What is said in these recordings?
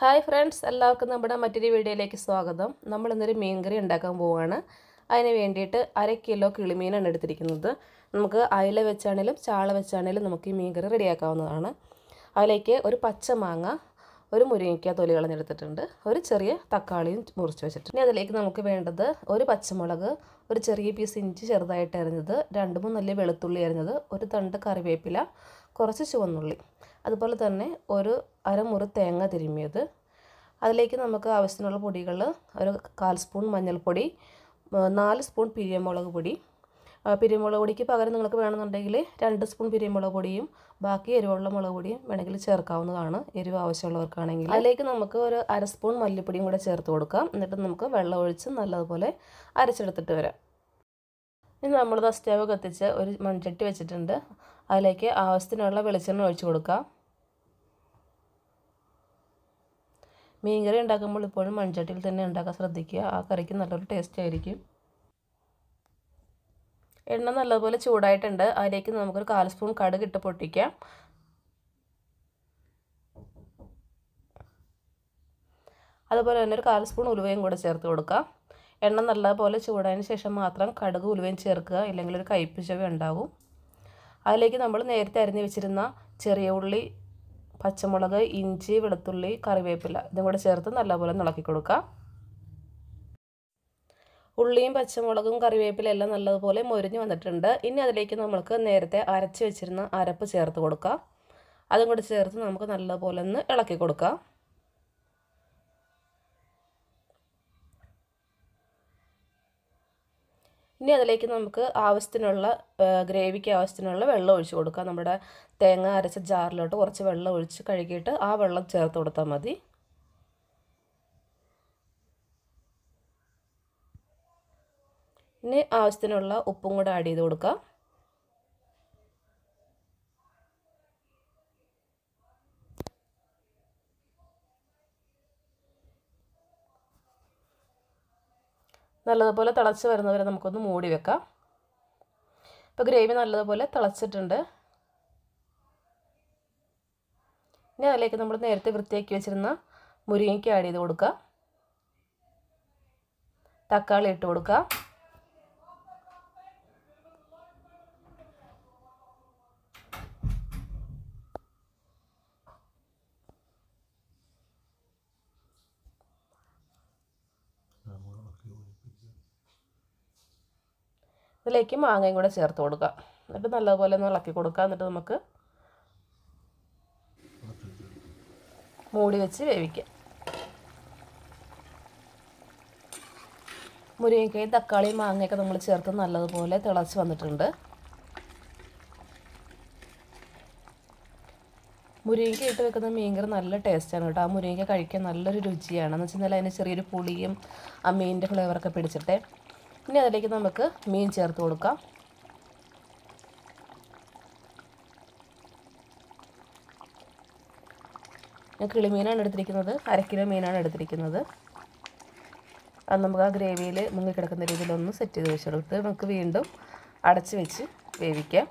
hi friends എല്ലാവർക്കും നമ്മുടെ മറ്റൊരു വീഡിയോയിലേക്ക് സ്വാഗതം നമ്മൾ ഇന്നൊരു മീൻകറി ഉണ്ടാക്കാൻ പോവുകയാണ് അതിന് വേണ്ടിയിട്ട് അര കിലോ കിളിമീനാണ് എടുത്തിരിക്കുന്നത് നമുക്ക് അയല വെച്ചാണേലും ചാള വെച്ചാണേലും നമുക്ക് ഈ മീൻകറി റെഡിയാക്കാവുന്നതാണ് അതിലേക്ക് ഒരു പച്ചമാങ്ങ ഒരു മുരിങ്ങയ്ക്ക തൊലി കളഞ്ഞെടുത്തിട്ടുണ്ട് ഒരു ചെറിയ തക്കാളിയും മുറിച്ച് വെച്ചിട്ടുണ്ട് ഇനി അതിലേക്ക് നമുക്ക് വേണ്ടത് ഒരു പച്ചമുളക് ഒരു ചെറിയ പീസ് ഇഞ്ചി ചെറുതായിട്ട് അരിഞ്ഞത് രണ്ട് മൂന്ന് നല്ല വെളുത്തുള്ളി അരിഞ്ഞത് ഒരു തണ്ട് കറിവേപ്പില കുറച്ച് ചുവന്നുള്ളി അതുപോലെ തന്നെ ഒരു അരമുറി തേങ്ങ തിരുമ്മിയത് അതിലേക്ക് നമുക്ക് ആവശ്യത്തിനുള്ള പൊടികൾ ഒരു കാൽ സ്പൂൺ മഞ്ഞൾപ്പൊടി നാല് സ്പൂൺ പിരിയമുളക് പൊടി പിരിയമുളക് പൊടിക്ക് പകരം നിങ്ങൾക്ക് വേണമെന്നുണ്ടെങ്കിൽ രണ്ട് സ്പൂൺ പിരിയമുളക് പൊടിയും ബാക്കി എരിവുള്ള മുളക് പൊടിയും വേണമെങ്കിൽ ചേർക്കാവുന്നതാണ് എരിവ് ആവശ്യമുള്ളവർക്കാണെങ്കിൽ അതിലേക്ക് നമുക്ക് ഒരു അര സ്പൂൺ മല്ലിപ്പൊടിയും കൂടെ ചേർത്ത് കൊടുക്കാം എന്നിട്ട് നമുക്ക് വെള്ളം ഒഴിച്ച് നല്ലതുപോലെ അരച്ചെടുത്തിട്ട് വരാം ഇനി നമ്മൾ സ്റ്റവ് കത്തിച്ച് ഒരു മൺചട്ടി വെച്ചിട്ടുണ്ട് അതിലേക്ക് ആവശ്യത്തിനുള്ള വെളിച്ചെണ്ണ ഒഴിച്ച് കൊടുക്കാം മീൻ കറി ഉണ്ടാക്കുമ്പോൾ ഇപ്പോഴും മൺചട്ടിയിൽ തന്നെ ഉണ്ടാക്കാൻ ശ്രദ്ധിക്കുക ആ കറിക്ക് നല്ലൊരു ടേസ്റ്റ് ആയിരിക്കും എണ്ണ നല്ലപോലെ ചൂടായിട്ടുണ്ട് അതിലേക്ക് നമുക്കൊരു കാൽ സ്പൂൺ കടുക് ഇട്ട് പൊട്ടിക്കാം അതുപോലെ തന്നെ ഒരു കാൽ സ്പൂൺ ഉലുവയും കൂടെ ചേർത്ത് കൊടുക്കാം എണ്ണ നല്ലപോലെ ചൂടായതിന് ശേഷം മാത്രം കടുക് ഉലുവയും ചേർക്കുക ഇല്ലെങ്കിൽ ഒരു കയ്പ്പ് ചവ ഉണ്ടാവും അതിലേക്ക് നമ്മൾ നേരത്തെ അരിഞ്ഞു വെച്ചിരുന്ന ചെറിയ ഉള്ളി പച്ചമുളക് ഇഞ്ചി വെളുത്തുള്ളി കറിവേപ്പില ഇതും കൂടെ ചേർത്ത് നല്ലപോലെ ഇളക്കി കൊടുക്കുക ഉള്ളിയും പച്ചമുളകും കറിവേപ്പില എല്ലാം നല്ലതുപോലെ മൊരിഞ്ഞ് വന്നിട്ടുണ്ട് ഇനി അതിലേക്ക് നമുക്ക് നേരത്തെ അരച്ച് വെച്ചിരുന്ന അരപ്പ് ചേർത്ത് കൊടുക്കുക അതും കൂടെ ചേർത്ത് നമുക്ക് നല്ലപോലെ ഒന്ന് ഇളക്കി കൊടുക്കാം ഇനി അതിലേക്ക് നമുക്ക് ആവശ്യത്തിനുള്ള ഗ്രേവിക്ക് ആവശ്യത്തിനുള്ള വെള്ളം ഒഴിച്ച് കൊടുക്കാം നമ്മുടെ തേങ്ങ അരച്ച ജാറിലോട്ട് കുറച്ച് വെള്ളം ഒഴിച്ച് കഴുകിയിട്ട് ആ വെള്ളം ചേർത്ത് കൊടുത്താൽ മതി ഇനി ആവശ്യത്തിനുള്ള ഉപ്പും കൂടെ ആഡ് ചെയ്ത് കൊടുക്കാം നല്ലതുപോലെ തിളച്ച് വരുന്നവരെ നമുക്കൊന്ന് മൂടി വെക്കാം ഇപ്പോൾ ഗ്രേവി നല്ലതുപോലെ തിളച്ചിട്ടുണ്ട് ഇനി അതിലേക്ക് നമ്മൾ നേരത്തെ വൃത്തിയാക്കി വെച്ചിരുന്ന മുരിങ്ങയ്ക്ക് ആഡ് ചെയ്ത് കൊടുക്കുക തക്കാളി ഇട്ട് കൊടുക്കുക ഇതിലേക്ക് മാങ്ങയും കൂടെ ചേർത്ത് കൊടുക്കുക എന്നിട്ട് നല്ലതുപോലെ ഒന്ന് ഇളക്കി കൊടുക്കുക എന്നിട്ട് നമുക്ക് മൂടി വെച്ച് വേവിക്കാം മുരിങ്ങയ്ക്കായും തക്കാളിയും മാങ്ങയൊക്കെ നമ്മൾ ചേർത്ത് നല്ലതുപോലെ തിളച്ച് വന്നിട്ടുണ്ട് മുരിങ്ങക്ക ഇട്ട് വെക്കുന്ന മീൻകറി നല്ല ടേസ്റ്റാണ് കേട്ടോ ആ മുരിങ്ങക്ക കഴിക്കാൻ നല്ലൊരു രുചിയാണ് എന്ന് വെച്ചാൽ അതിന് ചെറിയൊരു പുളിയും ആ മീനിൻ്റെ ഫ്ലേവറൊക്കെ പിടിച്ചിട്ട് ഇനി അതിലേക്ക് നമുക്ക് മീൻ ചേർത്ത് കൊടുക്കാം ഞാൻ കിളിമീനാണ് എടുത്തിരിക്കുന്നത് അരക്കിലോ കിലോ മീനാണ് എടുത്തിരിക്കുന്നത് അത് നമുക്ക് ആ ഗ്രേവിയിൽ മുങ്ങിക്കിടക്കുന്ന രീതിയിലൊന്ന് സെറ്റ് ചെയ്ത് വെച്ചെടുത്ത് നമുക്ക് വീണ്ടും അടച്ച് വെച്ച് വേവിക്കാം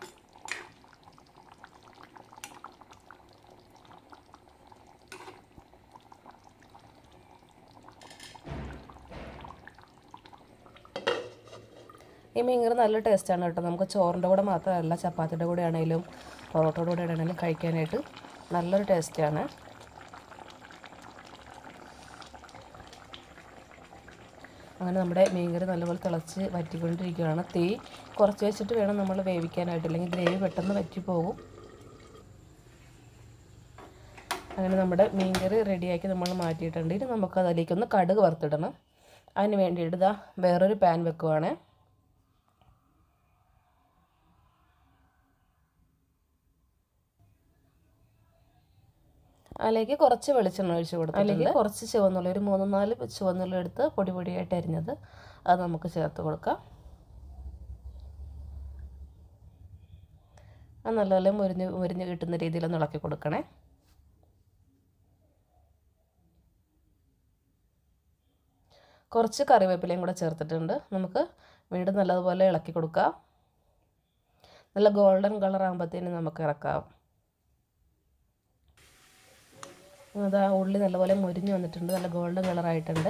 ഈ മീൻ നല്ല ടേസ്റ്റാണ് കേട്ടോ നമുക്ക് ചോറിൻ്റെ കൂടെ മാത്രമല്ല ചപ്പാത്തിയുടെ കൂടെ ആണെങ്കിലും പൊറോട്ടയുടെ കൂടെ ആണെങ്കിലും കഴിക്കാനായിട്ട് നല്ലൊരു ടേസ്റ്റാണ് അങ്ങനെ നമ്മുടെ മീൻകറി നല്ലപോലെ തിളച്ച് വറ്റിക്കൊണ്ടിരിക്കുകയാണ് തീ കുറച്ച് വെച്ചിട്ട് വേണം നമ്മൾ വേവിക്കാനായിട്ട് അല്ലെങ്കിൽ ഗ്രേവി പെട്ടെന്ന് വറ്റിപ്പോകും അങ്ങനെ നമ്മുടെ മീൻകറി റെഡിയാക്കി നമ്മൾ മാറ്റിയിട്ടുണ്ടെങ്കിൽ ഇനി നമുക്ക് അതിലേക്കൊന്ന് കടുക് വറുത്തിടണം അതിന് വേണ്ടിയിട്ട് ഇതാ വേറൊരു പാൻ വെക്കുവാണേ അതിലേക്ക് കുറച്ച് വെളിച്ചെണ്ണ ഒഴിച്ച് കൊടുത്തു അല്ലെങ്കിൽ കുറച്ച് ചുവന്നുള്ളി ഒരു മൂന്ന് നാല് ചുവന്നുള്ളി എടുത്ത് പൊടി പൊടിയായിട്ട് അരിഞ്ഞത് അത് നമുക്ക് ചേർത്ത് കൊടുക്കാം അത് നല്ലപോലെ മുരിഞ്ഞ് മുരിഞ്ഞ് കിട്ടുന്ന രീതിയിലൊന്ന് ഇളക്കി കൊടുക്കണേ കുറച്ച് കറിവേപ്പിലയും കൂടെ ചേർത്തിട്ടുണ്ട് നമുക്ക് വീണ്ടും നല്ലതുപോലെ ഇളക്കി കൊടുക്കാം നല്ല ഗോൾഡൻ കളർ ആകുമ്പോഴത്തേനും നമുക്ക് ഇറക്കാം അതാ ഉള്ളി നല്ലപോലെ മുരിഞ്ഞ് വന്നിട്ടുണ്ട് നല്ല ഗോൾഡൻ കളറായിട്ടുണ്ട്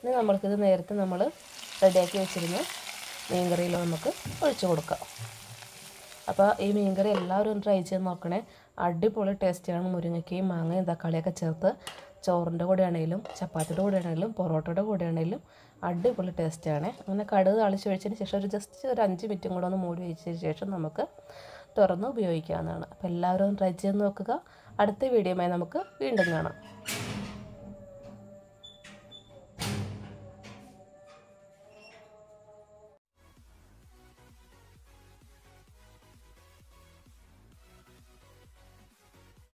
ഇനി നമ്മൾക്കിത് നേരത്തെ നമ്മൾ റെഡിയാക്കി വെച്ചിരുന്ന മീൻകറിയിൽ നമുക്ക് ഒഴിച്ചു കൊടുക്കാം അപ്പോൾ ഈ മീൻകറി എല്ലാവരും ഒന്ന് ട്രൈ ചെയ്ത് നോക്കണേ അടിപൊളി ടേസ്റ്റിയാണ് മുരിങ്ങയ്ക്കയും മാങ്ങയും തക്കാളിയൊക്കെ ചേർത്ത് ചോറിൻ്റെ കൂടെ ആണെങ്കിലും ചപ്പാത്തിയുടെ കൂടെ ആണെങ്കിലും പൊറോട്ടയുടെ കൂടെ ആണെങ്കിലും അടിപൊളി ടേസ്റ്റാണ് അങ്ങനെ കടുക് താളിച്ച് ഒഴിച്ചതിന് ശേഷം ഒരു ജസ്റ്റ് ഒരു അഞ്ച് മിനിറ്റും കൂടെ ഒന്ന് മൂടി വെച്ചതിന് ശേഷം നമുക്ക് തുറന്ന് ഉപയോഗിക്കാവുന്നതാണ് അപ്പോൾ എല്ലാവരും ട്രൈ ചെയ്ത് നോക്കുക അടുത്ത വീഡിയോമായി നമുക്ക് വീണ്ടും കാണാം